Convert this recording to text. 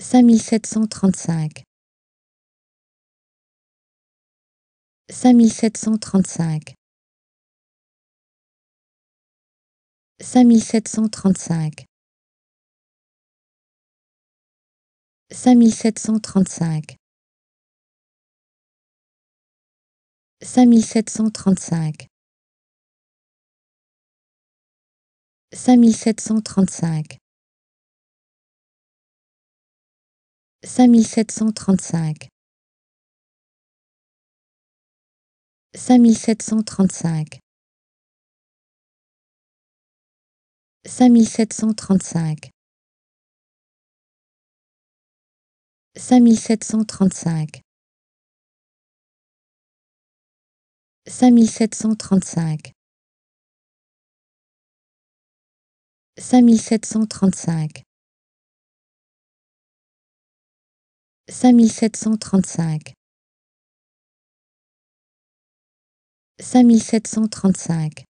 5735 5735 5735 5735 5735 5735 cinq-mille-sept-cent-trente-cinq cinq mille sept cent trente-cinq cinq mille sept cent trente-cinq